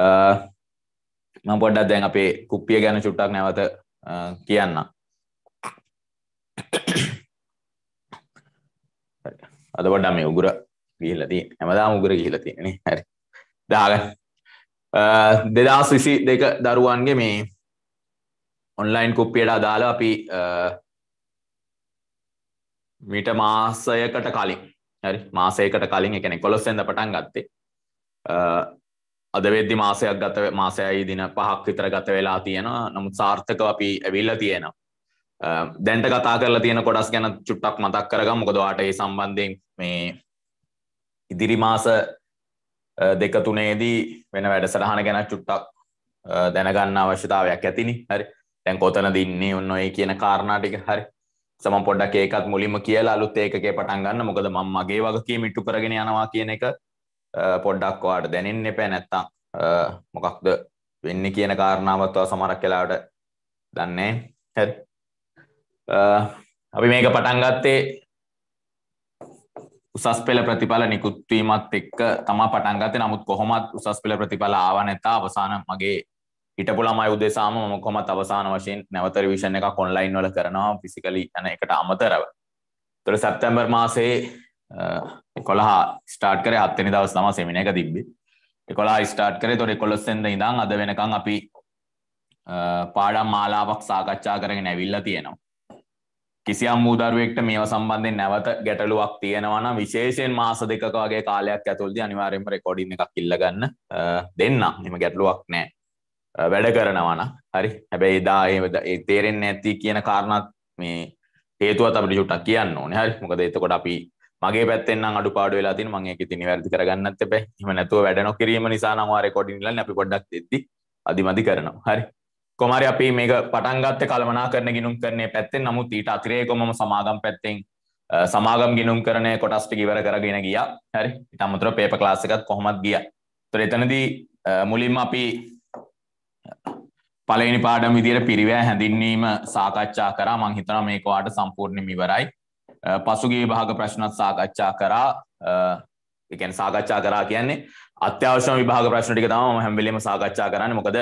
මම පොඩ්ඩක් දැන් අපේ කුප්පිය ගැන චුට්ටක් නැවත කියන්න අද පොඩ්ඩක් මේ උගුර ගිහිල්ලා තියෙන හැමදාම උගුර ගිහිල්ලා තියෙන්නේ හරි දාගන්න දෙදස් විසි දෙක දරුවන්ගේ මේ ඔන්ලයින් කුප්පියට අදාළ අපි මිට මාසයකට කලින් හරි මාසයකට කලින් එකන කොළොස්සෙන්ද පටන් ගත්තේ අද වෙද්දි මාසයක් ගත මාසයයි දින පහක් විතර ගත වෙලා තියෙනවා නමුත් සාර්ථකව අපි ඇවිල්ලා තියෙනවා දැන්ට කතා කරලා තියෙන කොටස් ගැන චුට්ටක් මතක් කරගම් මොකද ඔයාට ඒ සම්බන්ධයෙන් මේ ඉදිරි මාස දෙක තුනේදී වෙන වැඩසටහන ගැන චුට්ටක් දැනගන්න අවශ්‍යතාවයක් ඇතිනි හරි දැන් කොතනද ඉන්නේ ඔන්න ඔය කියන කාරණා ටික හරි සමන් පොඩ්ඩක් ඒකත් මුලින්ම කියලා අලුත් ඒකකේ පටන් ගන්න මොකද මම මගේ වගකීම ඉටු කරගෙන යනවා කියන එක පොඩ්ඩක් ඔයාට දැනෙන්න එපෑ නැත්තම් මොකක්ද වෙන්න කියන කාරණාවත්වා සමරක් කලාට දන්නේ හැරි අපි මේක පටන්ගත්තේ උසස් පෙළ ප්‍රතිඵල නිකුත්වීමත් එක්ක තමා පටන්ගත නමුත් කොහොමත් උසස් පෙළ ප්‍රතිඵල ආවනැතා අවසාන මගේ හිටපු ළමයි උදෙසාම මම කොහොමත් අවසාන වශයෙන් නැවතර විෂණ එකක් ඔන්ලයින් වල කරනවා ෆිසිකලි යන එකට අමතරව. ඒතර සැප්තැම්බර් මාසයේ එකොළහා ස්ටාර්ට් කර හත්තනි දවස් තම සෙමිනක තිබ්බි එකොලා ස්ටාර්ට් කර තොර කොලොස්සෙන්ද ඉඳං අද වෙනකං අපි පාඩම් මාලාවක් සාකච්ඡා කරගෙන ඇවිල්ල තියෙනවා කිසියම් මූදරුවෙක්ට මේව සම්බන්ධෙන් නැවත ගැටලුවක් තියෙනවන විශේෂයෙන් මාස දෙකක වගේ කාලයක් ඇතුල්ද අනිවාරෙන්ම රෙකොඩින් එකක් කිල්ලගන්න දෙන්න එම ගැටලුවක් නෑ වැඩ කරනවන හරි හැබැයි දා ඒ තේරෙන් ඇති කියන කාරණත් මේ හේතුව අපට ජුට්ටක් කියන්න ඕන හරි මොකද එතකොට අපි මගේ පැත්තෙන් අඩු පාඩ වෙලා තින් මගේ ඉතින් වැරදි කරගන්නත් එපේ එහම නැතුව වැඩ නොකිරීම නිසා නම් වාරේ කොඩින්ලා අපි පොඩ්ඩක් දෙද්දි අදිමදි කරනවා හරි කොමරි අපි මේක පටන්ගත්ත කළමනා කරන ගිනුම් කරන්නේ පැත්තෙන් නමුත් ඊට අතිරේකොම සමාගම් පැත්තෙන් සමාගම් ගිනුම් කරන කොටස්ටි ඉවර කරගෙන ගියා හරි ඉතමතර පේප ක්ලාස් එකත් කොහොමත් ගියා තොර එතනදී මුලින්ම අපි පලනි පාඩම් විදිර පිරිවෑ හැඳින්වීම සාකච්ඡා කරා මංහිතන මේකවාට සම්පූර්ණම ඉවරයි පසුගේ භාග ප්‍රශ්නත් සාකච්ඡා කරා එකැන සාකච්ඡා කරා කියන්නේ අත්‍යවශ්‍යම විභාග ප්‍රශ්න ටික තමයි මම හැම වෙලෙම සාකච්ඡා කරන්නේ මොකද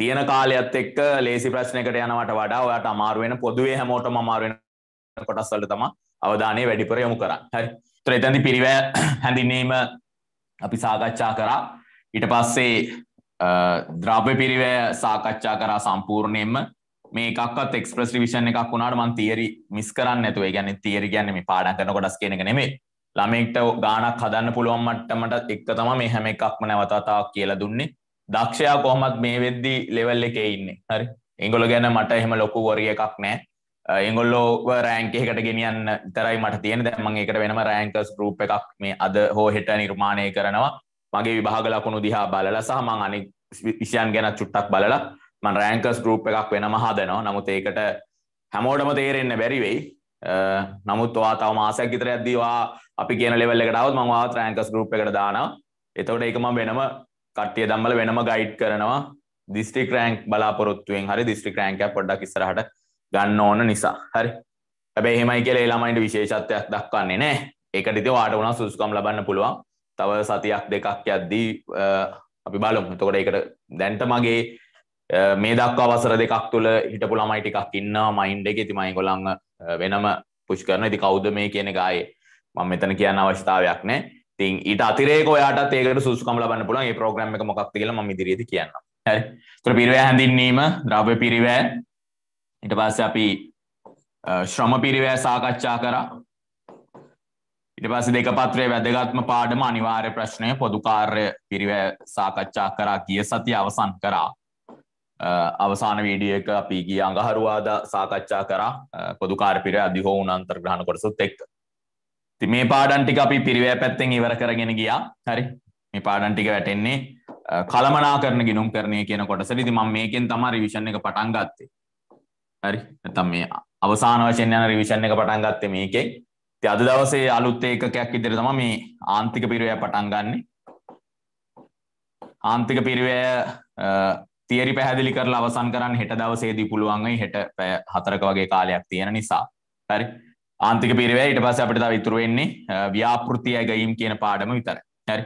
තියෙන කාලයත් එක්ක ලේසි ප්‍රශ්නයකට යනවට වඩා ඔයාට අමාරු වෙන පොදුවේ හැමෝටම අමාරු වෙන කොටස් වලට තමයි අවධානය වැඩිපුර යොමු කරන්නේ හරි ඒතර එතෙන්දී පිරිවැය හැඳින්වීම අපි සාකච්ඡා කරා ඊට පස්සේ ද්‍රව්‍ය පිරිවැය සාකච්ඡා කරා සම්පූර්ණයෙන්ම මේකක්ත් එක්ස්ප්‍රස් රිවිෂන් එකක් වුණාට මන් තියරි මිස් කරන්න නැතුව ගැන තියරි ගැන්න මේ පාඩන් කරන කොටස් කියන එක නෙමේ ළමෙක්ට ගානක් හදන්න පුළුවන් මට්ටමට එක්ක තම මේ හැම එකක්ම නැවතතාවක් කියලා දුන්නේ දක්ෂයා කොහොමත් මේ වෙද්දි ලෙවල් එකේ ඉන්නේ හරි එංගොල ගැන මට එහෙම ලොකු වරිය එකක් නෑ එංගොල්ලෝ රෑන්ක එකට ගෙනියන්න තරයි මට තියෙන දැමන් එකට වෙනම රෑන්කස් ගරුප් එකක් මේ අද හෝ හෙට නිර්මාණය කරනවා මගේ විභාග ලකුණු දිහා බලලා සහ මං අනෙක් විෂයන් ගැන චුට්ටක් බලලා මන් රෑංකස් ගරුප් එකක් වෙනම හදනවා නමුත් ඒකට හැමෝටම තේරෙන්න බැරිවෙයි නමුත් වා තව මාසයක් ගිතර ඇදදිවා අපි කියන ලෙවල් එකටවත් මවා රෑංකස් ගරුප් එකට දාන එතවට ඒකම වෙනම කට්ටිය දම්බල වෙනම ගයිඩ් කරනවා දිස්ටි රෑන්ක් බලාපොරොත්තුවෙන් හරි දිස්ටි රෑන්ක පොඩ්ඩක් ඉස්සරහට ගන්න ඕන නිසා හරි හැබැ හෙමයි කියලේ ළමයිට විශේෂත්වයක් දක්වන්නේ නෑ ඒකටිති වාට වුණා සුස්කම් ලබන්න පුළුවන් තව සතියක් දෙකක් යද්දී අපි බලුම් තකොට ඒකට දැන්ට මගේ Eh, මේ දක්වා වසර දෙකක් තුළ හිටපු ළමයි ටිකක් ඉන්නවා මයින්ඩ් එකේ ඉතින් මම ඒගොල්ලන් eh, වෙනම පුෂ් කරනවා ඉතින් කවුද මේ කියන එක ආයේ මම මෙතන කියන්න අවශ්‍යතාවයක් නැහැ ඉතින් ඊට අතිරේකව යාටත් ඒකට සුසුකම් ලබන්න පුළුවන් මේ ප්‍රෝග්‍රෑම් එක මොකක්ද කියලා මම ඉදිරියේදී කියන්නම් හරි ඒතර පිරිවැය හැඳින්වීම ද්‍රව්‍ය පිරිවැය ඊට පස්සේ අපි eh, ශ්‍රම පිරිවැය සාකච්ඡා කරා ඊට පස්සේ දෙකපත්‍රයේ වැදගත්ම පාඩම අනිවාර්ය ප්‍රශ්නය පොදු කාර්ය පිරිවැය සාකච්ඡා කරා ගිය සතිය අවසන් කරා අවසාන වීඩියක අපි ගිය අඟහරුවාද සාකච්ඡා කරා පොදුකාරපිර අධිහෝ උනන්තර්ග්‍රහණ කොටසුත් එක්ක. ති මේ පාඩන්ටික අපි පිරිවෑ පැත්තෙන් ඉවර කරගෙන ගියා හරි මේ පාඩන්ටික වැටෙන්නේ කළමනා කරන ගිනුම් කරණය කියන කොටස රිදි මම මේකෙන් තම රිවිෂණ එක පටන් ගත්තේ. හරි නැතම් මේ අවසාන වශයෙන් යන රිවිෂණ එක පටන් ගත්තේ මේකේ. ඉතින් අද දවසේ අලුත් ඒකකයක් විදිහට තමයි මේ ආන්තික පිරිවෑ පටන් ගන්නෙ. ආන්තික පිරිවෑ තියරි පැහැදිලි කරලා අවසන් කරන්න හෙට දවසේදී පුළුවන්යි හෙට පැය හතරක වගේ කාලයක් තියෙන නිසා. හරි. ආන්තික පිරිවැය ඊට පස්සේ අපිට තව ඉතුරු වෙන්නේ ව්‍යාපෘති ඇගයීම් කියන පාඩම විතරයි. හරි.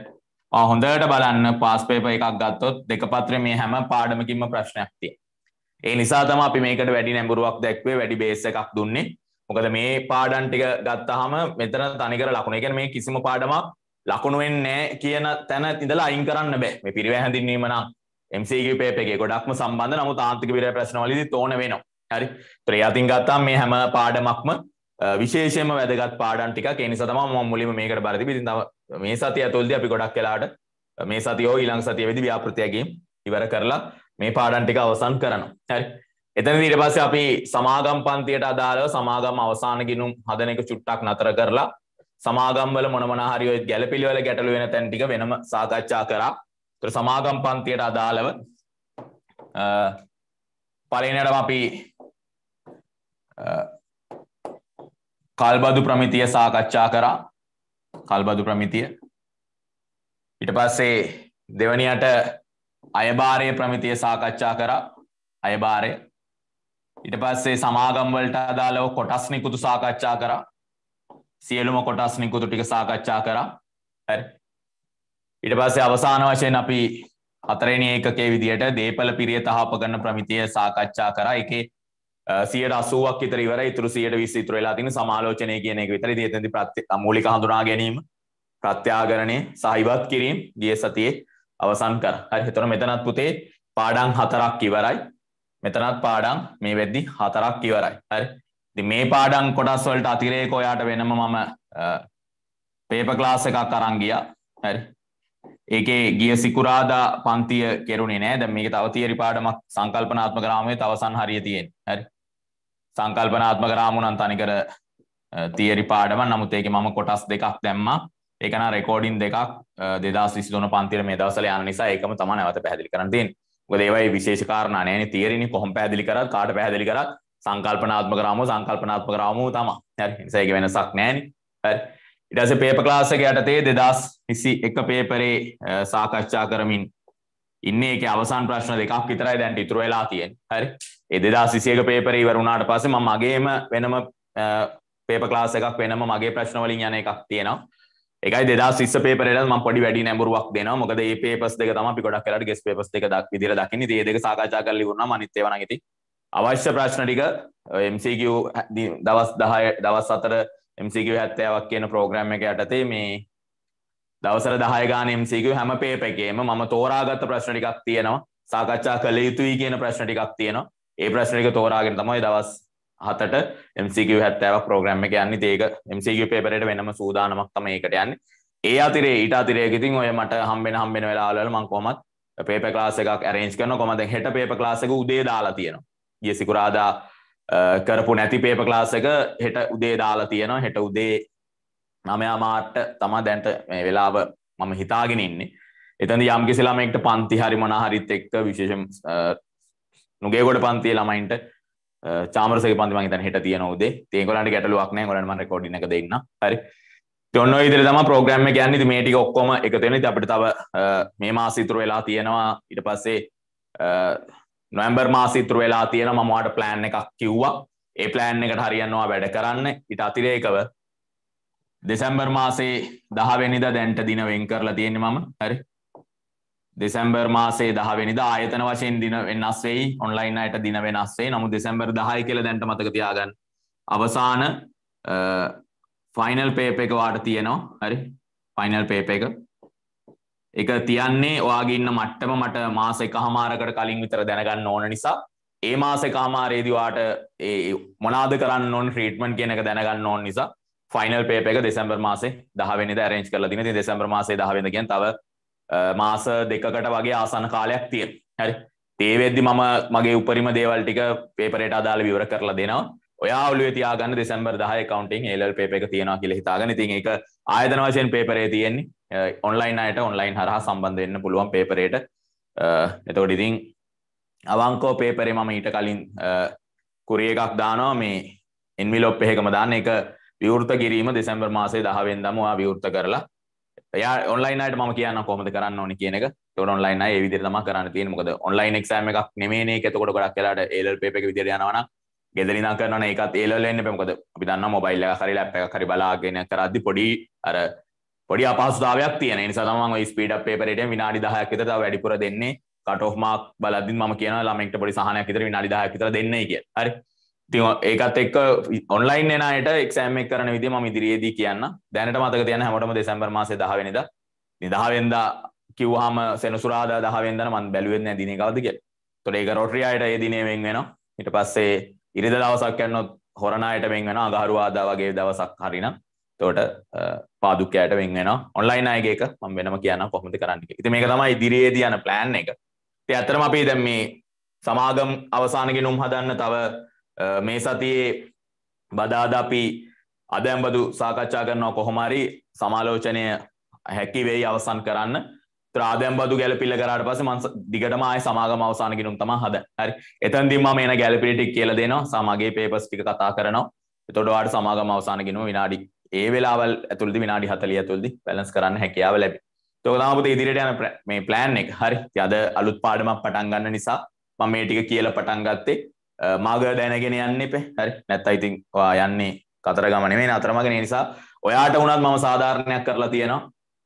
ආ හොඳට බලන්න පාස් පේපර් එකක් ගත්තොත් දෙක පත්‍රේ මේ හැම පාඩමකින්ම ප්‍රශ්නයක් තියෙනවා. ඒ නිසා තමයි අපි මේකට වැඩි නැඹුරුවක් දැක්වේ වැඩි බේස් එකක් දුන්නේ. මොකද මේ පාඩම් ටික ගත්තාම මෙතන තනිකර ලකුණු. ඒ කියන්නේ මේ කිසිම පාඩමක් ලකුණු වෙන්නේ නැහැ කියන තැන ඉඳලා අයින් කරන්න බෑ. මේ පිරිවැය හැඳින්වීම නම් MCQ පේපේ එක ගොඩක්ම සම්බන්ධ නමුත් ආන්තික විරය ප්‍රශ්න වලදී තෝන වෙනවා. හරි. ඒතර ඒ අතින් ගත්තාම මේ හැම පාඩමක්ම විශේෂයෙන්ම වැදගත් පාඩම් ටිකක්. ඒ නිසා තමයි මම මුලින්ම මේකට බාර දීපේ. ඉතින් තව මේ සතිය ඇතුළතදී අපි ගොඩක් වෙලාට මේ සතිය හෝ ඊළඟ සතිය වෙදී ව්‍යාපෘතිය ගේම් ඉවර කරලා මේ පාඩම් ටික අවසන් කරනවා. හරි. එතන ඊට පස්සේ අපි සමාගම් පන්තියට අදාළව සමාගම් අවසාන ගිණුම් හදන එක චුට්ටක් නතර කරලා සමාගම්වල මොන මොන හරි ඔය ගැළපිළිවෙල ගැටලු වෙන තැන් ටික වෙනම සාකච්ඡා කරා. තොර සමාගම් පන්තියට අදාළව පලනටම අපි කල්බදු ප්‍රමිතිය සාකච්ඡා කරා කල්බදු ප්‍රමිතිය ඉට පස්සේ දෙවනියට අයභාරය ප්‍රමිතිය සාකච්ඡා කරා අයභාරය ඉට පස්සේ සමාගම්වලට අදාලව කොටස් නිකුතු සාකච්ඡා කරා සියලුම කොටස් නිකුතු ටික සාකච්ඡා කරා ඊට පස්සේ අවසාන වශයෙන් අපි හතරෙනි ඒකකේ විදිහට දේපල පිරිය තහපකරන ප්‍රමිතිය සාකච්ඡා කරා. ඒකේ 180ක් විතර ඉවරයි. ඊටු 120 ඉතුරු වෙලා තියෙන සමාලෝචනය කියන එක විතරයි. ඉතින් එතනදී මූලික හඳුනා ගැනීම, ප්‍රත්‍යාගරණය සහ ඉවත් කිරීම ගිය සතියේ අවසන් කරා. හරි. එතකොට මෙතනත් පුතේ පාඩම් හතරක් ඉවරයි. මෙතනත් පාඩම් මේ වෙද්දි හතරක් ඉවරයි. හරි. ඉතින් මේ පාඩම් කොටස් වලට අතිරේක ඔයාට වෙනම මම පේපර් ක්ලාස් එකක් අරන් ගියා. හරි. ඒකේ ගිය සිකුරාදා පන්තිය කෙරුණේ නෑ දැන් මේක තව තියරි පාඩමක් සංකල්පනාත්මක රාමුවේ තවසන් හරිය තියෙන. හරි. සංකල්පනාත්මක රාමුව නම් තනිකර තියරි පාඩමක් නමුත් ඒකේ මම කොටස් දෙකක් දැම්මා. ඒක නා රෙකෝඩින් දෙකක් 2023 පන්තිර මේ දවස්වල යන නිසා ඒකම තමයි නැවත පැහැදිලි කරන්න තියෙන්නේ. මොකද ඒවයි විශේෂ කාරණා නෑනේ තියරිනේ කොහොම පැහැදිලි කරත් කාට පැහැදිලි කරත් සංකල්පනාත්මක රාමුව සංකල්පනාත්මක රාමුව තමයි. හරි. ඒ නිසා ඒක වෙනසක් නෑනේ. හරි. ඉටස පේප ලාසක යටතේ දෙදස් විසි එක පේපරේ සාකච්ඡා කරමින් ඉන්න එක අවසන් ප්‍රශ්න දෙකක් විතරයි දැන්ට ඉතුර වෙලා තියෙන් හරි එදදා සිසියක පේපරී වරුණාට පස්සේ ම මගේම වෙනම පේප ලාස එකක් වෙනම මගේ ප්‍රශ්නවලින් යන එකක් තියෙනවා එකයි දෙදා සිස් පේපරට ම පොඩි වැඩි නැඹරුවක් දෙන මොකද ඒ පේපස් දෙක තම පිකොඩක් කරට ගෙස් පේපස් දෙක දක් විදිර දකින්න ඒ දෙක සාකච්ඡා කරලි වුණා මනිත්තේ වනගති අවශ්‍ය ප්‍රශ්න ටික MCQ දවස් 10 දවස් 4 MCQ හැත්තෑවක් කියන ප්‍රෝග්‍රම් එක යටතේ මේ දවසර දහයගාන MCQ හැම පේපැකේම මම තෝරාගත්ත ප්‍රශ්න ටිකක් තියෙනවා සාකච්ඡා කළ යුතුයි කියන ප්‍රශ්න ටිකක් තියෙනවා ඒ ප්‍රශ්න ටික තෝරාගෙන තමයි දවස් හතට MCQ හැත්තෑවක් ප්‍රෝග්‍රම් එක යන්නේ ඒක MCQ පේපරයට වෙනම සූදානමක් තමයි ඒකට යන්නේ ඒ අතිරේ ඊට අතිරේක ඉතින් ඔය මට හම්බෙන හම්බෙන වෙලාවල මම කොහොමත් පේපර් ක්ලාස් එකක් arrange කරනවා කොහමද හෙට පේපර් ක්ලාස් එක උදේ දාලා තියෙනවා ගිය සිකුරාදා කරපු නැති පේප ක්ලාසක හෙට උදේ දාලා තියෙනවා හෙට උදේ නමයාමාට තමා දැන්ට මේ වෙලාව මම හිතාගෙන ඉන්නේ එතැද යම්කිසි ළමෙක්ට පන්ති හරි මනාහරිත් එක්ක විශේෂ නුගේගොඩ පන්තිය ළමයින්ට චාමරස පන්තිම තන් හිට තියන ද තේකොලට ගැටලුවක් නෑ ගොලම කොඩිනක දෙන්න හරි ඔන්න ඉදිර තම ප්‍රෝග්‍රම්ම ගැන්න මේටික ඔක්කොම එකතෙන අපිට තව මේ මාසිතුර වෙලා තියෙනවා ඉට පස්සේ නොවම්බර් මාසිතුර වෙලා තියෙන මමවාට ප්ලෑන් එකක් කිව්වා ඒ ප්ලෑන් එකට හරියන්නවා වැඩ කරන්න ඉට අතිරේකව දෙසැම්බර් මාසේ දහවෙනිද දැන්ට දින වෙන් කරලා තියෙන මම හරි දෙසැම්බර් මාසේ දහවෙනිද ආයතන වශයෙන් දින වෙනස් වෙයි ඔන්ලයින් අයට දින වෙනස් වෙයි නමුත් දෙසැම්බර් 10 කියලා දැන්ට මතක තියාගන්න අවසාන ෆයිනල් පේපර් එක වාට තියෙනවා හරි ෆයිනල් පේපර් එක එක තියන්නේ ඔයාගේ ඉන්න මට්ටම මට මාස එක හමාරකට කලින් විතර දැනගන්න ඕන නිසා ඒ මාස එක හමාරේදිවාට මොනාද කරන්න ඕන් ට්‍රීට්මන්ට් කියන එක දැනගන්න ඕන නිසා ෆයිනල් පේප එක දෙසැම්බර් මාසේ දහවෙනිද ඇරෙන්ච් කරලා තින ති දෙසැම්බර් මාසේ දහවෙනද කියන් තව මාස දෙකකට වගේ ආසන කාලයක් තිය හරි තේවෙද්දි මම මගේ උපරිම දේවල් ටික පේපරට අදාළ විවර කරලා දෙනවා ඔයා ඔලුව තියාගන්න දෙසැම්බර් දහ කවන්ටින් එල් පේප එක තියෙනවා කියල හිතාගන තින් එක ආයතන වශයෙන් පේපරේ තියෙන්නේ ඔන්ලයින් අයට ඔන්ලයින් හරහා සම්බන්ධවෙන්න පුළුවන් පේපරයට එතකොට ඉතින් අවංකෝ පේපරේ මම ඊට කලින් කුරිය එකක් දානවා මේ එන්විලොප් එහෙකම දාන්න එක විවෘත කිරීම දෙසැම්බර් මාසේ දහවෙන් දමවා විවෘත කරලා යා ඔන්ලයිනට ම කියන කොමද කරන්න ඕනි කියන එක තොට ඔන්ලයින ඒ විදිරම කරන්න තියෙන මොකද ඔන්ලයින් එක්ෂෑම එකක් නෙමේ එකතකොට ගොඩක් කියලාට ඒල් පේප එක විදිර යනවන ගෙදරිනා කරන එකත් ඒලෙන්න පෙමකද අපි දන්න මොබයිල්ල හරි ලැප්ප හරි බලාගෙන කරදදි පොඩි අර පොඩි අපහසුතාවයක් තියෙන නිසා තමන් ඔය ස්පීඩ් අප් පේපරේට විනාඩි 10ක් විතර තව වැඩිපුර දෙන්නේ කට් ඔෆ් මාක් බලද්දි මම කියනවා ළමෙක්ට පොඩි සහනයක් විතර විනාඩි 10ක් විතර දෙන්නයි කියලා. හරි. ඉතින් ඒකත් එක්ක ඔන්ලයින් එන අයට එක්සෑම් එක කරන විදිය මම ඉදිරියේදී කියන්න. දැනට මතක තියන්න හැමෝටම දෙසැම්බර් මාසේ 10 වෙනිදා. ඉතින් 10 වෙනිදා කිව්වහම සෙනසුරාදා 10 වෙනිදා මම බැලුවෙත් නෑ දිනේ කවද කියලා. ඒතකොට ඒක රොටරි අයට ඒ දිනේ වෙන් වෙනවා. ඊට පස්සේ ඉරිදා දවසක් යනොත් හොරණායට වෙන් වෙනවා. අඟහරුවාදා වගේ දවසක් හරිනම්. තෝට පාදුකෑට වෙන්ගෙන ඔන්ලයින් අයගේක ම වෙනම කියන කොහොමති කරන්න ඉති මේක තමයි දිරේ තියන ප්ලෑන් එක ති අතරම අපි දැම් මේ සමාගම් අවසානක නුම් හදන්න තව මේ සතියේ බදාදපි අදැම්බදු සාකච්ඡා කරනවා කොහොමරි සමාලෝචනය හැකිවෙයි අවසන් කරන්න ්‍රාදැම්බදු ගැලපිල්ල කරට පස මන් දිගටම ආය සමාගම අවසානගෙනුම් තම හද හරි එතන්දිම මේන ගැලපිටික් කියල දෙනවා සමගේ පේපස්ටික කතා කරනවා එතොඩවාට සමාගම අවසානගෙනු විනාඩි ඒ වෙලාවල් ඇතුළදි විනාඩි 40 ඇතුළදි බැලන්ස් කරන්න හැකියාව ලැබේ. ඒක තමයි පුතේ ඉදිරියට යන මේ plan එක. හරි. ඉතින් අද අලුත් පාඩමක් පටන් ගන්න නිසා මම මේ ටික කියලා පටන් ගත්තේ. මාර්ග දැනගෙන යන්න එපේ. හරි. නැත්තම් ඉතින් ඔයා යන්නේ කතරගම නෙමෙයි අතරමඟ නේ නිසා ඔයාට වුණත් මම සාධාරණයක් කරලා තියෙනවා.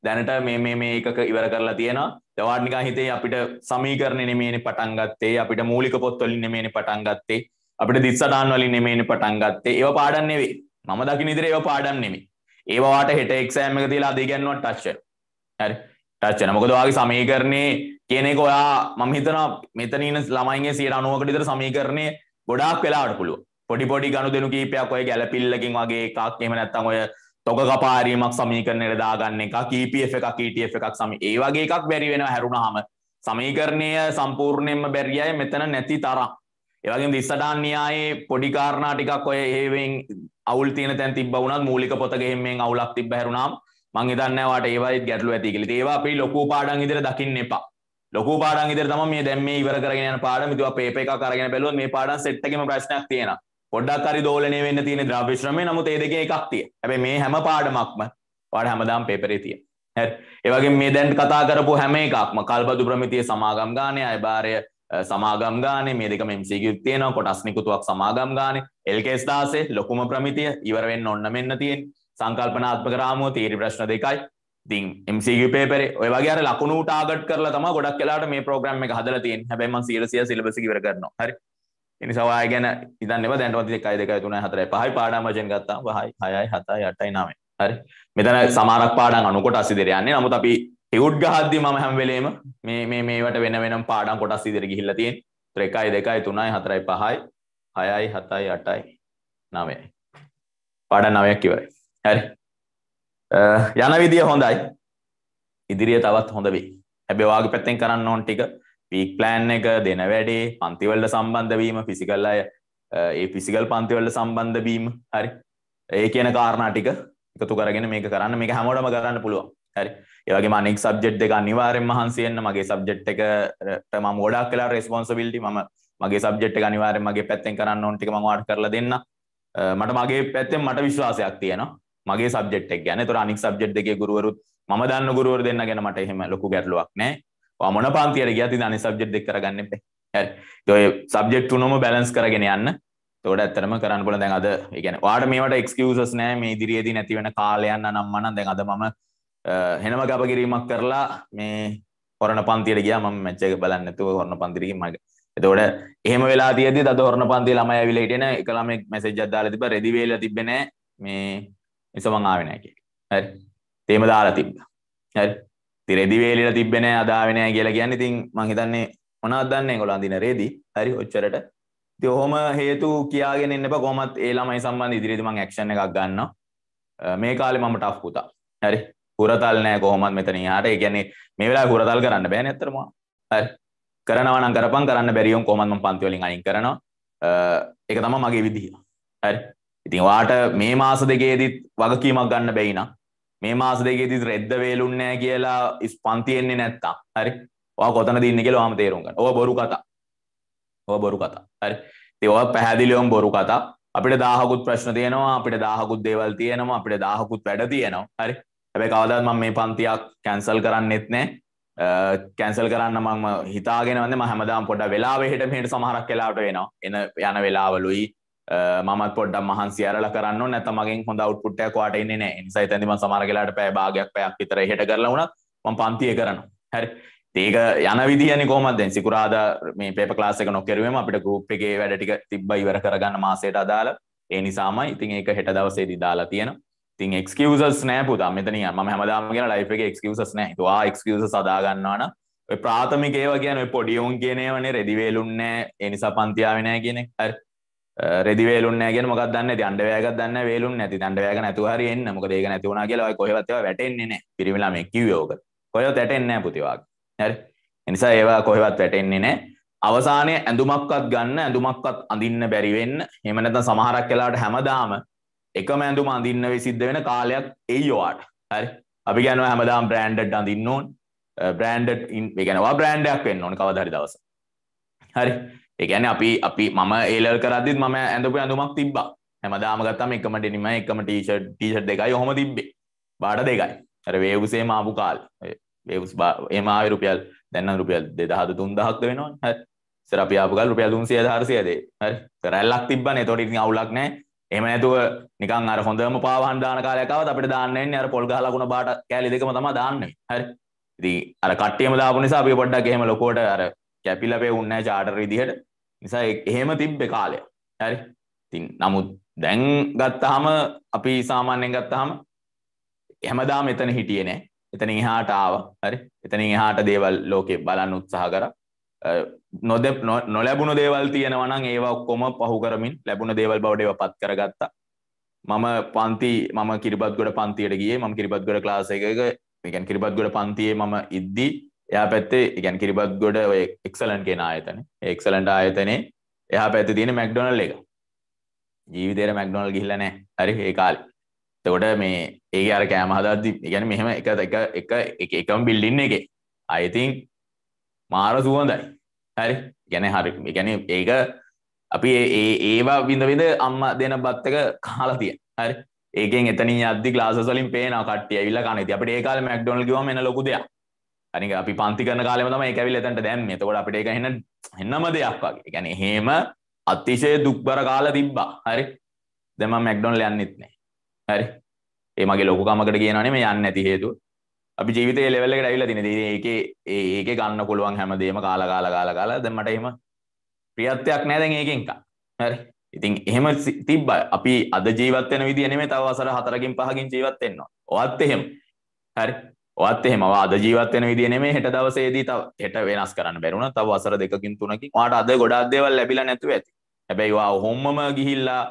දැනට මේ මේ මේ එකක ඉවර කරලා තියෙනවා. දවාඩ් නිකන් හිතේ අපිට සමීකරණ නෙමෙයිනේ පටන් ගත්තේ. අපිට මූලික පොත් වලින් නෙමෙයිනේ පටන් ගත්තේ. අපිට දිස්සඩාන් වලින් නෙමෙයිනේ පටන් ගත්තේ. ඒව පාඩම් නෙවෙයි. මම දකින ඉදිරි ඒව පාඩම් නෙමෙයි. ඒවාට හෙට එක්සෑම් එක තියලා අදී ගන්නවා ටච් හරි ටච් වෙන මොකද ඔයාගේ සමීකරණේ කියන එක ඔයා මම හිතනවා මෙතන ඉන්න ළමයින්ගේ 90කට විතර සමීකරණේ ගොඩාක් වෙලාවට පුළුවන්. පොඩි පොඩි ගනුදෙනු කීපයක් ඔය ගැළපිල්ලකින් වගේ එකක් එහෙම නැත්නම් ඔය තොග කපාරීමක් සමීකරණයට දාගන්න එක EPF එකක් ETF එකක් e සමි ඒ වගේ එකක් බැරි වෙනවා හැරුණාම සමීකරණය සම්පූර්ණයෙන්ම බැරි අය මෙතන නැති තරම් ඒ වගේම දිස්සටාන් න්‍යායේ පොඩි කාරණා ටිකක් ඔය හේවෙන් අවුල් තියෙන තැන් තිබ්බ වුණත් මූලික පොත ගෙහින් මෙන් අවුලක් තිබ්බ හැරුණාම මං හිතන්නේ වාට ඒවයිත් ගැටලු ඇති කියලා. ඒවා අපි ලොකු පාඩම් විදිහට දකින්න එපා. ලොකු පාඩම් විදිහට තමයි මේ දැන් මේ ඉවර කරගෙන යන පාඩම. ඉතින් ඔය පේපර් එකක් අරගෙන බැලුවොත් මේ පාඩම් සෙට් එකෙම ප්‍රශ්නයක් තියෙනවා. පොඩ්ඩක් හරි දෝලණය වෙන්න තියෙන ද්‍රව්‍ය ශ්‍රමය. නමුත් ඒ දෙකේ එකක් තියෙන. හැබැයි මේ හැම පාඩමක්ම වාට හැමදාම පේපරේ තියෙන. හරි. ඒ වගේ මේ දැන් කතා කරපු හැම එකක්ම කල්බදු ප්‍රමිතිය සමාගම් ගානේ අයභාරය සමාගම් ගානේ මේ දෙකම MCQ තියෙනවා කොටස් නිකුතුවක් සමාගම් ගානේ LKS 16 ලොකුම ප්‍රමිතිය ඉවර වෙන්න ඔන්න මෙන්න තියෙන සංකල්පනාත්මක රාමුව තීරි ප්‍රශ්න දෙකයි ඉතින් MCQ පේපරේ ඔය වගේ අර ලකුණු ටාගට් කරලා තමයි ගොඩක් වෙලාවට මේ ප්‍රෝග්‍රෑම් එක හදලා තියෙන්නේ හැබැයි මම 100 සිලබස් එක ඉවර කරනවා හරි ඒ නිසා ඔයා ගැන ඉතින් එපා දැන්වත් 1 2 3 4 5 පාඩම් වශයෙන් ගත්තාම 5 6 7 8 9 හරි මෙතන සමානක් පාඩම් අනුකොට 80 දෙර යන්නේ නමුත් අපි ටියුට් ගහද්දි මම හැම වෙලේම මේ මේ මේවට වෙන වෙනම පාඩම් කොටස් ඉදිරියට ගිහිල්ලා තියෙන. ඒතර 1 2 3 4 5 6යි 7යි 8යි 9යි. පාඩම් 9ක් ඉවරයි. හරි. යන විදිය හොඳයි. ඉදිරිය තවත් හොඳ වෙයි. හැබැයි වාගේ පැත්තෙන් කරන්න ඕන ටික වීක් ප්ලෑන් එක දෙන වැඩේ, පන්ති වලට සම්බන්ධ වීම, ෆිසිකල් අය ඒ ෆිසිකල් පන්ති වලට සම්බන්ධ වීම, හරි. ඒ කියන කාරණා ටික එකතු කරගෙන මේක කරන්න මේක හැමෝටම කරන්න පුළුවන්. හරි ඒවගේ මනෙක් සබ්ජෙට් එක අනිවාරෙන් මහන්සියෙන්න්න මගේ සබ්ජෙට් එකට ම ෝඩක් කලා රෙස්පොන්සබිල්ටි ම මගේ සබ්ජෙට් එක අනිවාරෙන් මගේ පැත්තෙන් කරන්න ඔන්ටික මවාට කරල දෙන්න මට මගේ පැත්තෙන් මට විශ්වාසයක් තියෙන මගේ සබ්ෙට් එක ගැන තොර අනික් සබ්ජෙට් එක ගුරුවරුත් ම දන්න ගුරුවර දෙන්න ගැන මට එහෙම ලොකු ගැටලුවක් නෑ මොන පන්තියට ගති අනි සබ්ජෙට් දෙක් කරගන්න එපේ හැරි ඔය සබ්ජෙට් උනොම බැලන්ස් කරගෙන යන්න තොඩ ඇත්තරම කරන්න පුල දැන් අද ගැන වාට මේට එක්කවසස් නෑ මේ දිරියේදී නැතිවෙන කාලයන්න නම්මන දැන් අද මම හෙනම කැපකිරීමක් කරලා මේ හොරණ පන්තියට ගියා මම මැච් එක බලන්න නැතුව හොරණ පන්තියට මම එතකොට එහෙම වෙලා තියෙද්දි තද හොරණ පන්තියේ ළමයි ඇවිල්ලා හිටියන එක ළමෙක් මැසේජ් එකක් දාලා තිබ්බා රෙදි වේලා තිබ්බේ නැහැ මේ නිසා මං ආවේ නැහැ කියලා හරි තේම දාලා තිබ්බා හරි ඉතින් රෙදි වේලිලා තිබ්බේ නැහැ අදාවේ නැහැ කියලා කියන්නේ ඉතින් මං හිතන්නේ මොනවද දන්නේ ඒගොල්ලෝ අඳින රෙදි හරි ඔච්චරට ඉතින් ඔහොම හේතු කියාගෙන ඉන්න එපා කොහොමත් ඒ ළමයි සම්බන්ධ ඉදිරියේදී මං ඇක්ෂන් එකක් ගන්නවා මේ කාලේ මම ටෆ් පුතා හරි හුරතල් නෑ කොහොමත් මෙතන හට කියන්නේ මේ වෙලා හුරතල් කරන්න බෑන ඇතරම කරනවන කරපන් කරන්න බැරිියෝම් කොමත්ම පන්තිවලින් අයින් කරනවා එක තම මගේ විදිහ හරි ඉතින් වාට මේ මාස දෙකේදීත් වගකීමක් ගන්න බැයින මේ මාස දෙකේදීත් රෙද්ද වේලුන්නෑ කියලා ඉස් පන්තියෙන්නේ නැත්තා හරි වා කොතන දින්න කියලා වාම තේරුම්ගන්න ඔව බොරු කතා ඔව බොරු කතා හරි ඉතින් ඔය පැහැදිලිවම බොරු කතා අපිට දාහකුත් ප්‍රශ්න තියෙනවා අපිට දාහකුත් දේවල් තියෙනවා අපිට දාහකුත් වැඩ තියෙනවා හරි හැබැ කවදත් මම මේ පන්තියක් කැන්සල් කරන්න එත්නෑ කැන්සල් කරන්න මංම හිතාගෙනවන්න ම හැමදාම් පොඩ වෙලාව හිට හිට සමහරක් කෙලාට වෙනවා එන යන වෙලාවලුයි මත් පොඩ්ඩ මහන්සිරල කරන්න නැත මගේ හොඳ උට්පුට්ටය කොට ඉන්නේ නෑ නිසා තැතිම සමරගලාට පෑ භාගයක් පැයක් විතර හිට කරලවුණත් මං පන්තිය කරනවා හැරි ඒක යන විදිහනි කොමත් දැන් සිකුරාද මේ පේප ක්ලාස් එක නොකරුවම අපිට ගෲප් එකේ වැඩ ටික තිබ්බ ඉවර කරගන්න මාසයට අදාළ ඒ නිසාමයි ඉතින් ඒක හෙට දවසේ දිදාලා තියෙනවා තින් එක්කවසස් නෑ පුතා මෙතනිය ම හැමදාම කියෙන ලයිප එක එක්කවසස් නෑ තුවා එක්කවස සදාගන්නවාන ප්‍රාථමිකේව කියන පොඩියවුන් කියනවනේ රෙදිවේලුන්නෑ එනිසා පන්තියාවනෑ කියනෙක් අර රෙදිවේලුන්නෑගෙන මොකක් දන්න දන්ඩවයක දන්න වේලුන් නැති දන්ඩවයක නැතුහරි එන්න මොක ඒක නැතිවුණ කියලා කොහවත්ව වැටෙන්නේ පිරිමිලාම කිවෝක කොය තැටෙන්නෑ පුතිවාක් හැර එනිසා ඒවා කොහෙවත් වැටෙන්නේ නෑ අවසානය ඇඳුමක්වත් ගන්න ඇඳුමක්වත් අඳින්න බැරිවෙන්න එමනත සමහරක් කලාට හැමදාම එක මැඳුම අඳින්න සිද්ධ වෙන කාලයක් එයි ඔයාට හරි අපි ගැනවා හැමදාම් බ්‍රෑන්ඩඩ් අඳින්න ඕන බ්‍රෑන්ඩඩ් ගැනවා බ්‍රෑන්ඩයක් වෙන්න ඕන කවදරි දවස හරි ඒගැන අපි අපි මම ඒලල් කරදිත් මම ඇඳපු ඇඳුමක් තිබ්බා හැමදාම ගත්තම එකම ඩෙනිම එකම ටීෂර් ටීෂර් දෙකයි ඔහොම තිබ්බේ බාට දෙකයි අර වේවුසේ මාපු කාල් වේවුස් එම ආවේ රුපියල් දැන් නම් රුපියල් 2000 3000ක්ද වෙනවනේ හරි ඉස්සර අපි ආපු කාල් රුපියල් 300 400 දේ හරි කරැල්ලක් තිබ්බනේ එතකොට ඉතින් අවුලක් නැහැ එම නැතුව නිකන් අර හොඳම පාවහන් දාන කාලයකවත් අපිට දාන්නේ අර පොල් ගහලා ගුණ බාට කෑලි දෙකම තමයි දාන්නේ. හරි. ඉතින් අර කට්ටියම දාපු නිසා අපි පොඩ්ඩක් එහෙම ලොකෝට අර කැපිලා පෙවුන්නේ නැහැ චාටර් විදිහට. නිසා එහෙම තිබ්බේ කාලය. හරි. ඉතින් නමුත් දැන් ගත්තාම අපි සාමාන්‍යයෙන් ගත්තාම හැමදාම එතන හිටියේ නැහැ. එතනින් එහාට ආවා. හරි. එතනින් එහාට දේවල් ලෝකේ බලන්න උත්සාහ කරා. නොද නොලැබුණු දේවල් තියෙනවනම් ඒවා ඔක්කොම පහු කරමින් ලැබුණ දේවල් බවඩේව පත් කරගත්තා මම පන්ති මම කිරිබත්ගොඩ පන්තියට ගිය ම කිරිබත්ගොඩ ලාස එක එකන් කිරිබත්ගොඩ පන්තියේ මම ඉද්දී එයා පැත්තේ එකන් කිරිබත්ගොඩ එක්සලන් කෙන ආයතන එක්සලන්ට ආයතනේ එයා පැත්ත තියෙන මැක්ඩොනල් එක ජීවිතයට මැක්ඩොනල් ගිහිලනෑ හරි ඒකාල් තකොට මේ ඒක අර කෑමහදදදි ගැන මෙහෙම එක එක එකම් බිල්ලින්න එක අයිතින් මාර සුවඳයි හරි ගැන හරි ගැන ඒක අපි ඒවා විඳවිඳ අම්ම දෙන බත්තක කාලා තිය හරි ඒකෙන් එතන අදදි ලාසලින් පේන කටිය විල්ල කනති අපට ඒකාල මක්ඩොල් ගව මෙන ලොකුදයක් අනි අපි පන්ති කරන කාලම තම එකැවිල එතට දැම් තකොට අපට එක හන්න හෙන්නම දෙයක් වගේ ගැන හෙම අතිශය දුක්බර කාල තිබ්බා හරි දෙම මැක්ඩොන් ලයන්නෙත්නේ හරි ඒමගේ ලොකුකමකට කියනනේ මේ යන්න ඇති හේතුව අපි ජීවිතය ලෙවල්ලක ඇවිල තින ඒක ඒක ගන්න පුළුවන් හැමදේම කාල කාල කාල කාල දෙමට එම ප්‍රියත්වයක් නෑදැන් ඒකෙන්ක හරි ඉතින් එහෙම තිබ්බ අපි අද ජීවත්වන විදි නෙම තව අසර හතරකින් පහකින් ජීවත්වෙන්නවා ඔත් එහෙම හරි ඔත් එහෙම අද ජීවත්වන විදි නෙමේ හෙට දවසේදී තව හෙට වෙනස් කරන්න බැරුණ තව අසර දෙකින් තුනකින් වාට අද ගොඩාදේවල් ලැබිලා නැතුව ඇති හැබැයිවා හොම්මම ගිහිල්ලා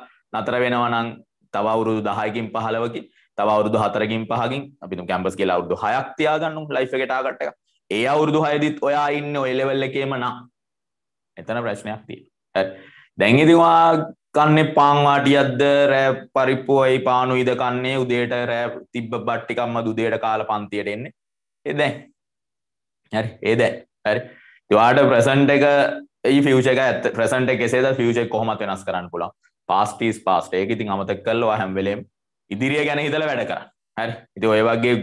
නතර වෙනවනං තවවුරුදු දහයකින් පහලවකින් තව අවුරුදු හතරකින් පහකින් අපි කැම්පස් කියලා අවුරුදු හයක් තියාගන්නු ලයිෆ් එකට ආකට එක. ඒ අවුරුදු හයදිත් ඔයා ඉන්නේ ඔය ලෙවල් එකේම නා. එතන ප්‍රශ්නයක් තියෙනවා. හරි. දැන් ඉතින් ඔයා කන්නේ පාන් වාටියක්ද රෑ පරිප්පුවයි පානුයිද කන්නේ උදේට රෑ තිබ්බ බත් ටිකක්ම උදේට කාලා පන්තියට එන්නේ. ඒ දැන්. හරි. ඒ දැන්. හරි. ඔයාට ප්‍රසන්ට් එක ඒ ෆියුචර් එක ඇත්ත ප්‍රසන්ට් එක එසේද ෆියුචර් කොහොමද වෙනස් කරන්න පුළුවන්. Past is past. ඒක ඉතින් අමතක කළා හැම වෙලේම ඉදිරිය ගැන හිතල වැඩ කරන්න හරි ඉති ඔය වගේ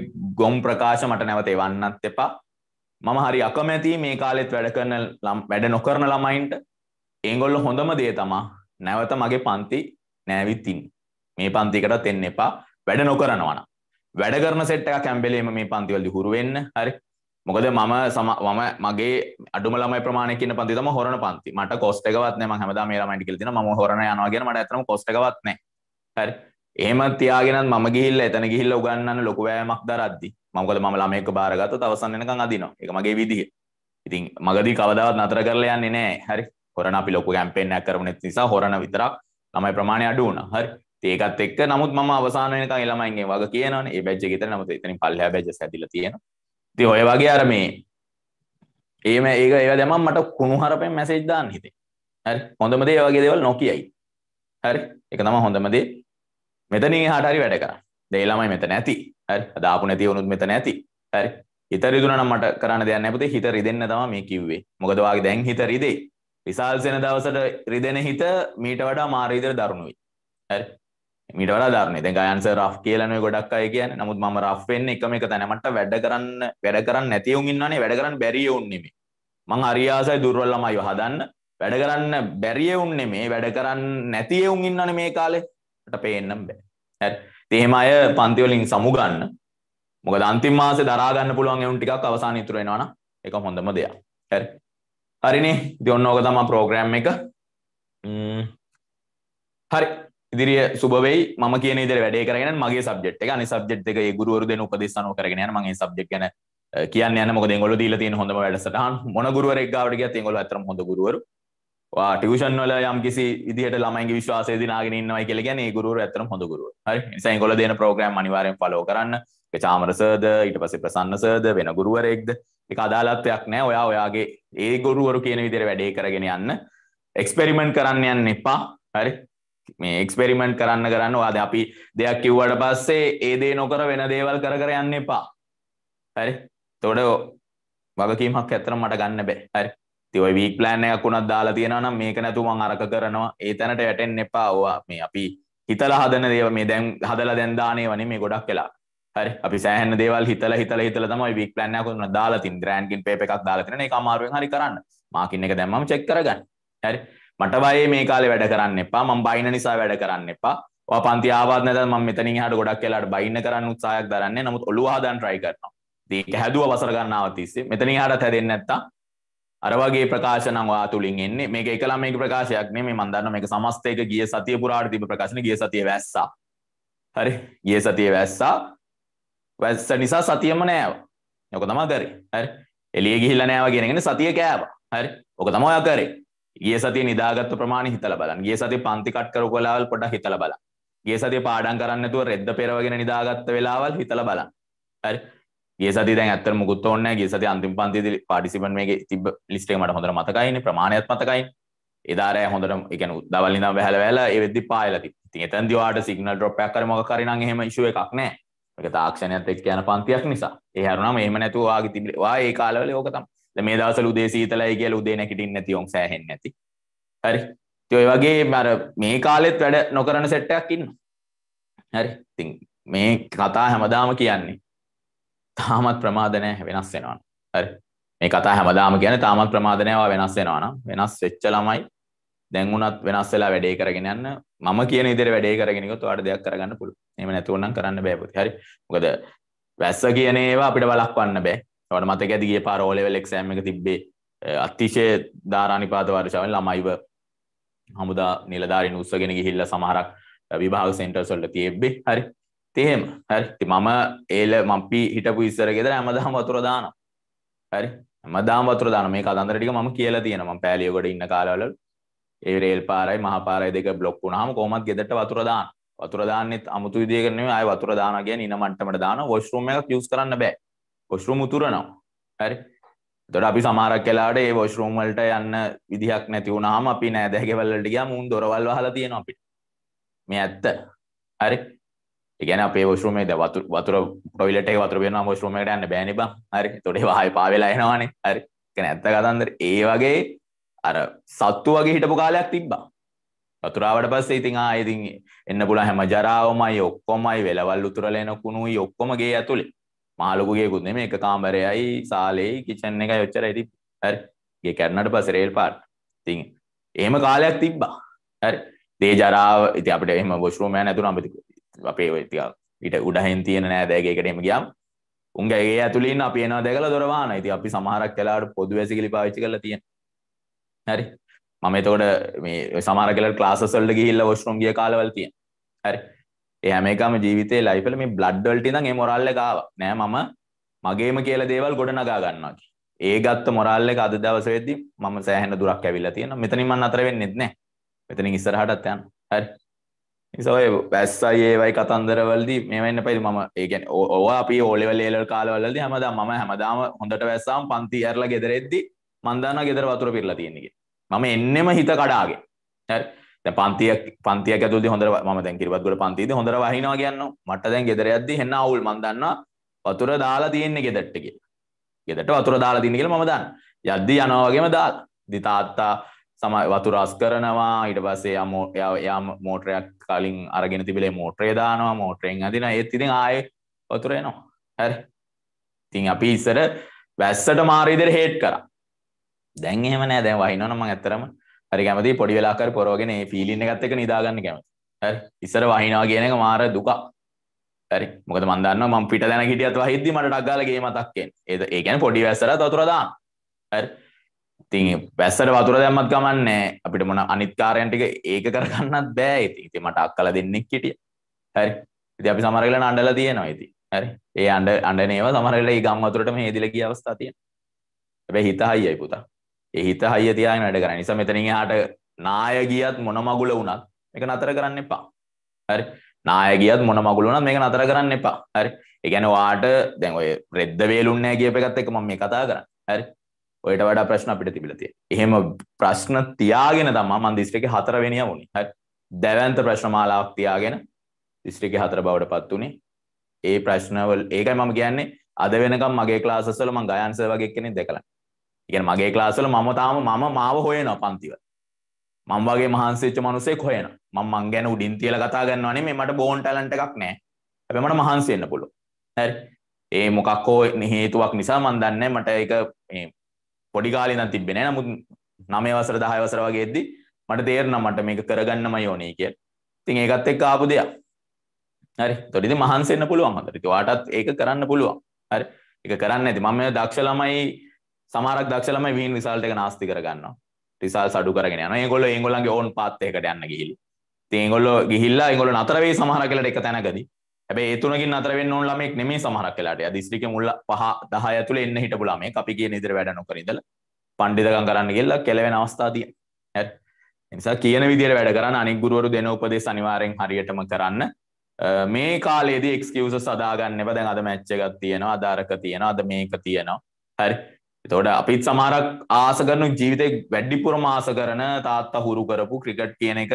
ගොම් ප්‍රකාශ මට නැවත එවන්නත් එපා මම හරි අකමැති මේ කාලෙත් වැඩ කරන ලම් වැඩ නොකරන ළමයින්ට ඒගොල්ල හොඳම දේ තමා නැවත මගේ පන්ති නෑවිත්තින් මේ පන්තිකටත් එන්න එපා වැඩ නොකරනවන වැඩ කරන සෙට් එක කැම්බෙලේම මේ පන්තිවලදි හුරුවෙන්න හරි මොකද මම සම මම මගේ අඩුමලම ප්‍රමාණයකින් පන්ති තම හොරන පන්ති මට කොස්ටකවත් නෑ හැමදාම මේ ළමයිට කියලා දෙනවා මම හොරන යනවා කියන මට ඇත්තම කොස්ටකවත් නෑ හරි එහෙමත් තියාගෙනත් මම ගිහිල්ලා එතන ගිහිල්ලා උගන්වන්න ලොකු වෑයමක් දරද්දි මම මොකද මම ළමයෙක්ව බාරගත්තොත් අවසන් වෙනකන් අදිනවා. ඒක මගේ විදිහ. ඉතින් මගදී කවදාවත් නතර කරලා යන්නේ නැහැ. හරි. හොරණ අපි ලොකු කැම්පේන් එකක් කරමු නිසා හොරණ විතරක් ළමයි ප්‍රමාණය අඩු වුණා. හරි. ඒකත් එක්ක නමුත් මම අවසාන වෙනකන් ඒ ළමයින්ගෙන් වග කියනවනේ. ඒ බැජ් එක විතර නමුත් එතනින් පල්ලෙහා බැජස් ඇදිලා තියෙනවා. ඉතින් ඔය වගේ අර මේ ඒම ඒක ඒවා දැමම් මට කුණු හරපෙන් මැසේජ් දාන්න හිතේ. හරි. හොඳම දේ වගේ දේවල් නොකියයි. හරි. ඒක තමයි හොඳම දේ. මෙතන හට හරි වැඩ කරන්න දෙයි ළමයි මෙතන ඇති හරි දාපු නැති වුණුත් මෙතන ඇති හරි හිත රිදුනනම් මට කරන්න දෙයක් නැහැ පුතේ හිත රිදෙන්න තමයි මේ කිව්වේ මොකද වාගේ දැන් හිත රිදෙයි විශාල් සෙන දවසට රිදෙන හිත මීට වඩා මාර විදිහට දරුණුයි හරි මීට වඩා දරුණුයි දැන් ගයන්ස රෆ් කියලා නේ ගොඩක් අය කියන්නේ නමුත් මම රෆ් වෙන්නේ එකම එක තැන මට වැඩ කරන්න වැඩ කරන්න නැති වුන් ඉන්නවනේ වැඩ කරන්න බැරි වුන් නෙමෙයි මං අරියාසයි දුර්වල ළමයිව හදන්න වැඩ කරන්න බැරිය වුන් නෙමේ වැඩ කරන්න නැති වුන් ඉන්නවනේ මේ කාලේ ට පේන්නම් බෑ තේම අය පන්තිවලින් සමුගන්න මොක දන්තිම් මාස දරාගන්න පුළුවන් එවුන් ටිකක් අවසාන ඉතුරෙනවාන එක හොඳම දෙයක් හැරි හරිනේ දෙඔන්න ඕක තමා ප්‍රෝග්‍රෑම් එක හරි ඉදිරිය සුබවෙයි ම කියන ඉද වැඩේ කරගෙන මගේ සබ්ෙට් එක සබ්ෙට් එක ගුරුවරු දෙන උපදෙස්සන කරගෙන මගේ සබ්ෙක් ගැන කියන්න මොක දෙගොල දීල තියෙන හොඳ වැඩසටහන් මොන ගුරුවරක් ගාවට ගත් ගොල ඇතර හොඳ ගුරුවරු ටිෂන් වල යම් කිසි ඉදිහට ළමයිගේ විශ්වාස දිනාගෙන ඉන්නවයි කියලා කියන්නේ ඒ ගුරුවරු ඇත්තටම හොඳ ගුරුවරු. හරි. ඒ නිසා ඒගොල්ලෝ දෙන ප්‍රෝග්‍රෑම් අනිවාර්යෙන් ෆලෝ කරන්න. ඒක චාමර සර්ද ඊට පස්සේ ප්‍රසන්න සර්ද වෙන ගුරුවරයෙක්ද ඒක අදාළත්වයක් නෑ ඔයා ඔයාගේ ඒ ගුරුවරු කියන විදිහට වැඩේ කරගෙන යන්න. එක්ස්පෙරිමන්ට් කරන්න යන්න එපා. හරි. මේ එක්ස්පෙරිමන්ට් කරන්න කරන්න ඔයාද අපි දෙයක් කිව්වට පස්සේ ඒ දේ නොකර වෙන දේවල් කර කර යන්න එපා. හරි. එතකොට වගකීමක් ඇත්තටම මට ගන්න බෑ. හරි. තිවයි වීක් ප්ලෑන් එකක් වුණත් දාලා තියෙනවා නම් මේක නැතුව මං අරක කරනවා ඒ තැනට වැටෙන්න එපා ඕවා මේ අපි හිතලා හදන දේව මේ දැන් හදලා දැන් දාන ඒවා නෙමෙයි ගොඩක් වෙලා හරි අපි සෑහන දේවල් හිතලා හිතලා හිතලා තමයි වීක් ප්ලෑන් එකක් වුණා දාලා තින් ග්‍රෑන්ඩ් ගින් පේපර් එකක් දාලා තින මේක අමාරුවෙන් හරි කරන්න මාකින් එක දැම්මම චෙක් කරගන්න හරි මට බයේ මේ කාලේ වැඩ කරන්න එපා මම බයින නිසා වැඩ කරන්න එපා ඔයා පන්ති ආවත් නැත්නම් මම මෙතනින් එහාට ගොඩක් වෙලාට බයින්න කරන්න උත්සාහයක් දරන්නේ නමුත් ඔළුව හදන්න try කරනවා. ඉතින් ඒක හැදුවා වසර ගන්නව තිස්සේ මෙතනින් එහාටත් හැදෙන්නේ නැත්තම් අරවගේ ප්‍රකාශන වා තුළින් එන්නේ මේක එකලා මේක ප්‍රකාශයක් නේ මේ මන්දන්න මේක සමස්තයක ගිය සතිය පුරාට තිබ ප්‍රකාශන ගිය සතිය වැස්සා හරි ගිය සතිය වැස්සා වැස්ස නිසා සතියම නෑව යොක තමා කරේ හරි එලිය ගිහිල්ලා නෑව කියනගෙන සතිය කෑවා හරි ඕක තමයි ඔයා කරේ ගිය සතිය නිදාගත්ත ප්‍රමාණය හිතලා බලන්න ගිය සතිය පන්ති කට් කරපු වෙලාවල් පොඩ්ඩක් හිතලා බලන්න ගිය සතිය පාඩම් කරන්න නැතුව රෙද්ද පෙරවගෙන නිදාගත්ත වෙලාවල් හිතලා බලන්න හරි ගේ සති දැන් ඇත්තර මුකුත් ඕන්න ගේ සති අන්තිම පන්තිද පාඩිසිපන් මේ තිබ ලිස්ටේ මට හොඳට මතකයින ප්‍රමාණයත් මතකයි එදාරෑ හොඳට එකන දවල්ලිනම් වැහල වැල එවෙදදි පාලති ති එතැන්දි වාට සිගනල් ඩොප්යක් කරමක කරන හෙම ශුව එකක් නෑ එක තාක්ෂණයත් එක් යන පන්තියක් නිසා එහරුනම් එහම නැතුවාගේ තිබිවා ඒ කාලවල ඕකතම් මේ දවසල උදේ සීතලයි කියල උදේ නැකිටින් නැති ඔොන් සෑහෙන් නැති හරි තොයි වගේ මර මේ කාලෙත් වැඩ නොකරන සෙට්ටයක් ඉන්න හරි ති මේ කතා හැමදාම කියන්නේ තාමත් ප්‍රමාදනය වෙනස් වෙනවන හරි මේ කතා හැමදාම කියන තාමත් ප්‍රමාදනයවා වෙනස් වෙනවාන වෙනස් වෙච්ච ළමයි දැන්ුණත් වෙනස් වෙලා වැඩේ කරගෙන යන්න මම කියන ඉදිරියට වැඩේ කරගෙන ගියොත් ඔයාලට දෙයක් කරගන්න පුළුවන්. එහෙම නැතුව නම් කරන්න බෑ පුතේ. හරි. මොකද වැස්ස කියන ඒවා අපිට වළක්වන්න බෑ. ඔයාලට මතක ඇති ගිය පාර O level exam එක තිබ්බේ අතිශය ධාරානිපාත වර්ෂාවෙන් ළමයිව හමුදා නිලධාරීන් උස්සගෙන ගිහිල්ලා සමහරක් විභාග සෙන්ටර්ස් වලට තිබ්බේ. හරි. තේම හරි මම ඒල මපි හිටපු ඉස්සර ගෙදර ඇමදාම වතුර දානම් හරි මදාම වතුර දාන මේ කතන්දරටික ම කියලා තියෙනම පැලියෝකට ඉන්න කාලවල ඒ රේල් පාරයි මහ පාරයි දෙක බ්ලොක් වුණාම කොහොමත් ගෙදරට වතුර දාන වතුර දාන්නෙත් අමුතු විදියකට නෙමෙයි ආය වතුර දානවා කියන්නේ ඉන මට්ටමට දාන වොෂ්රූම් එකක් යූස් කරන්න බෑ වොෂ්රූම් උතුරනවා හරි එතකොට අපි සමහරක් වෙලාවට ඒ වොෂ්රූම් වලට යන්න විදිහක් නැති වුණාම අපි නෑදෑ ගෙවල් වලට ගියාම උන් දොරවල් වහලා තියෙනවා අපිට මේ ඇත්ත හරි එකන අපේ ෝෂරුමේ ද වතු වතුර පොයිලට වතුර වෙන ෝෂරුමට යන්න බැනි බ හරි තොඩේ හය පාවෙලා එනවානේ හරි කන ඇත්ත කතන්දර ඒ වගේ අර සත්තු වගේ හිටපු කාලයක් තිබ්බා වතුරාවට පස්සේ ඉතින් ආයතින් එන්න පුළ හැම ජරාවමයි ඔක්කොමයි වෙලවල් උතුරලෙන කුණුයි ඔක්කොමගේ ඇතුළේ මාලකුගේ කුත්න මේ එක කාමරයයි සාලෙයි කිචන්න එක යොච්චර ඇති හරිගේ කැරණට පසරේල් පාට තින් එහෙම කාලයක් තිබ්බා හරි දේ ජරාව ඉති අපට එම බොෂරුමය නැතුන අපතික අපේ ඔයිතික ඉට උඩහෙන් තියෙන නෑදෑගේකටම ගියම් උන්ගේගේ ඇතුලින් අප ඒනවා දැකල දොරවාන ඇති අපි සමහරක් කලාට පොදු වැසිකිලි පාච්චි කල තියෙන හැරි මම එතකොට මේ සමාර කල ලාසල්ට ගිහිල්ල වස්රුම් ගිය කාලවල්තිය හැරි එහමකම ජීවිතේ ලයිපල මේ බ්ලඩ්වල්ටි නම් ඒ මොරල්ල ගාව නෑ මම මගේම කියල දේවල් ගොඩ නගා ගන්නකි ඒ ගත්ත මොරල්ල එක අද දවසවෙදදි මම සෑහන දුරක් ඇවිල්ලා තියෙන මෙතනින් මන් අතර වෙන්නෙත් නෑ මෙතනින් ඉස්සරහටත් යන්න හැරි නිසාය පැස්සයි ඒවයි කතන්දරවලදී මෙමන්න පයි ම ඒකෙන් ඕවා අපි ඕලෙවල් ඒලල් කාලවලද හමදා ම හැමදාම හොඳට වැස්සාම් පන්ති ඇරල ගෙදරෙද්දි මන්දාන ගෙදර වතුර පිරලා තියෙනෙ මම එන්නෙම හිත කඩාගේ හැ පන්තිය පන්තිය ඇතුද හොඳ ම දැ කිරවත්ගල පන්තිද හොඳ වහිනා ගන්න මට දැන් ගෙදරයද හෙන්න අවුල් මන්දන්න වතුර දාලා තියෙන්නේ ගෙදට්ටක ගෙදට වතුර දාලා තිනකෙන මදන්න යද්දි යනවාගේම දාල් දිතාත්තා සමයි වතුරස් කරනවා ඉට පස්සේ යමෝ එයා මෝටරයක් කලින් අරගෙන තිබිලේ මෝට්‍රේ දානවා මෝටරෙන් අදින ඒත් ඉතින් ආය වතුරයනවා හැර ඉතින් අපි ඉස්සර වැස්සට මාරීදර හේට් කර දැන් එහෙම නෑ දැන් වහිනවනම ඇත්තරම හරි කැමති පොඩි වෙලාකර පොරෝගෙන ඒ ෆිලින්න ගත්ත එක නිදාගන්න කැමති හරි ඉස්සර වහිනවා කියන එක මාර දුක හරි මොකද මන් දන්නවා මම පිට දැන හිටියත් වහිද්දි මට ඩග්ගාලා ගේ මතක් එන්නේ ඒ කියන්නේ පොඩි වැස්සට වතුර දාන්න හරි ඉතින් වැස්සට වතුර දැම්මත් ගමන්නේ අපිට මොන අනිත්කාරයන් ටික ඒක කරගන්නත් බෑ ඉතින් ඉතින් මට අක්කලා දෙන්නෙක් හිටිය හරි ඉතින් අපි සමහර වෙලාවට අඬලා තියෙනවා ඉතින් හරි ඒ අඬ අඬන ඒවා සමහර වෙලාවට ඒ ගම් වතුරටම හේදිලා ගිය අවස්ථා තියෙනවා හැබැයි හිත හයියයි පුතා ඒ හිත හයිය තියාගෙන වැඩ කරන්නේ නිසා මෙතනින් එහාට නාය ගියත් මොන මගුල වුණත් මේක නතර කරන්න එපා හරි නාය ගියත් මොන මගුල වුණත් මේක නතර කරන්න එපා හරි ඒ කියන්නේ ඔයාට දැන් ඔය රෙද්ද වේලුන්නේ නැහැ කියප එකත් එක්ක මම මේ කතා කරන්නේ හරි ඔයට වඩා ප්‍රශ්න අපිට තිබිලා තියෙනවා. එහෙම ප්‍රශ්න තියාගෙන තමයි මම දිස්ත්‍රික්කේ හතරවෙනියා වුණේ. හරි. දැවැන්ත ප්‍රශ්න මාලාවක් තියාගෙන දිස්ත්‍රික්කේ හතර බවට පත් වුණේ. ඒ ප්‍රශ්නවල ඒකයි මම කියන්නේ අද වෙනකම් මගේ ක්ලාසස් වල මම ගයන්ස වගේ කෙනෙක් දැකලා. ඉගෙන මගේ ක්ලාස් වල මම තාම මම මාව හොයනවා පන්තිවල. මම වගේ මහන්සිච්ච මනුස්සෙක් හොයනවා. මම මං ගැන උඩින් තියලා කතා ගන්නවා නෙමෙයි මට බෝන් ටැලන්ට් එකක් නැහැ. හැබැයි මට මහන්සි වෙන්න පුළුවන්. හරි. ඒ මොකක් හෝ හේතුවක් නිසා මන් දන්නේ මට ඒක මේ පොඩි කාලේ නම් තිබ්බේ නෑ නමුත් 9 වසර 10 වසර වගේ එද්දි මට තේරුණා මට මේක කරගන්නමයි ඕනේ කියලා. ඉතින් ඒකත් එක්ක ආපු දෙයක්. හරි. ඒතකොට ඉතින් මහන්සි වෙන්න පුළුවන් හතර. ඉතින් ඔයාටත් ඒක කරන්න පුළුවන්. හරි. ඒක කරන්න ඇති. මම මේ දක්ෂ ළමයි සමහරක් දක්ෂ ළමයි විහින් රිසල්ට් එක නාස්ති කරගන්නවා. රිසල්ට් අඩු කරගෙන යනවා. ඒගොල්ලෝ ඒගොල්ලන්ගේ ඕන් පාත් එකකට යන්න ගිහිලි. ඉතින් ඒගොල්ලෝ ගිහිල්ලා ඒගොල්ලෝ නතර වෙයි සමහර කලට එක තැනකදී. හැබැයි ඒ තුනකින් අතර වෙන්න ඕන ළමෙක් නෙමෙයි සමහරක් වෙලාට. යා දිස්ත්‍රික්ක මුල් 5 10 ඇතුලේ එන්න හිටපු ළමෙක් අපි කියන විදිහට වැඩ නොකර ඉඳලා පඬිතකම් කරන්න ගිහලා කෙලවෙන අවස්ථා තියෙනවා. ඒ නිසා කියන විදිහට වැඩ කරන්න අනික් ගුරුවරු දෙන උපදෙස් අනිවාර්යෙන් හරියටම කරන්න. මේ කාලේදී එක්ස්කියුසස් අදාගන්න එපා. දැන් අද මැච් එකක් තියෙනවා, අද අරක තියෙනවා, අද මේක තියෙනවා. හරි. එතකොට අපිත් සමහරක් ආස කරන ජීවිතේ වැඩිපුරම ආස කරන තාත්තා හුරු කරපු ක්‍රිකට් කියන එක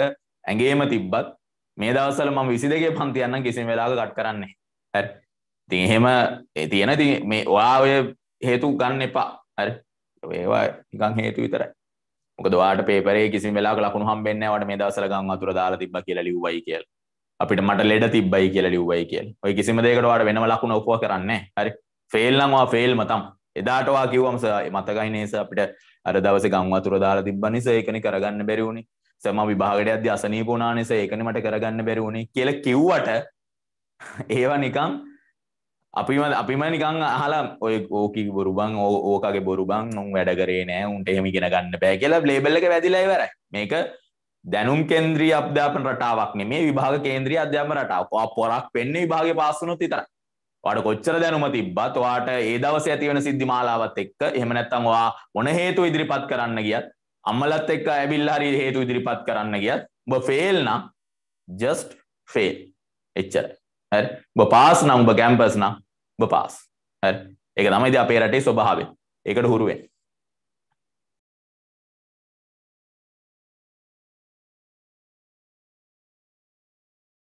ඇඟේම තිබ්බත් මේ දවස්සල මම විසි දෙගේ පන්තියන්න කිසි වෙලාග ගට් කරන්නේ ඇ ති එහෙම තියෙන ති මේ ඔයා ඔය හේතු ගන්න එපා ඇ ඒවා නිකං හේතු විතරයි ොදවාට පේරේ කිසි වෙලා ලකුණු හම්බෙන්නවට මේ දවසල ගං අතුර දාලා තිබ කියලා ලිව්වයි කියල අපිට මට ලෙඩ තිබ්බයි කියලා ලිව්වයි කියල ඔය කිසිම දෙකටවාට වෙනම ලකුණ ඔපුව කරන්නේ හරි ෆෙල්ලංවා ෆෙල් මතම් එදාටවා කිව්වම්ස මතකයිනේස අපිට අර දවස ගං අතුර දාලා තිබ්බනිස ඒකනි කරගන්න බැරිවුණි සම විභාගට අධ්‍ය අසනී පුුණානිස ඒකන මට කරගන්න බැරවුණේ කියල කිව්වට ඒවා නිකං අපිම අපිම නිකං අහලා ඔය ඕකි බොරුබං ඕකගේ බොරුබං නොම් වැඩ කරේ නෑ උන්ට එහෙමි ගෙන ගන්න බෑ කියලා බ්ලේබල්ලක වැදිලයි වර මේක දැනුම් කේන්ද්‍රී අධ්‍යාපන රටාවක් නෙමේ විභාග කේන්ද්‍රී අධ්‍යාපන රටාවක් පොරක් වෙන්නේ විභාගේ පාස් වුණොත් විතරයි. ඔයාට කොච්චර දැනුම තිබ්බත් ඔයාට ඒ දවසේ ඇති වෙන සිද්ධි මාලාවත් එක්ක එහෙම නැත්නම් ඔයා මොන හේතුව ඉදිරිපත් කරන්න ගියත් අම්මලත් එක්ක ඇබිල්ලා හරි හේතු ඉදිරිපත් කරන්න ගියත් ඔබ ෆේල් නම් just fail එච්චරයි හරි ඔබ පාස් නම් ඔබ කැම්පස් නම් ඔබ පාස් හරි ඒක තමයි ඉතින් අපේ රටේ ස්වභාවය ඒකට හුරු වෙන්න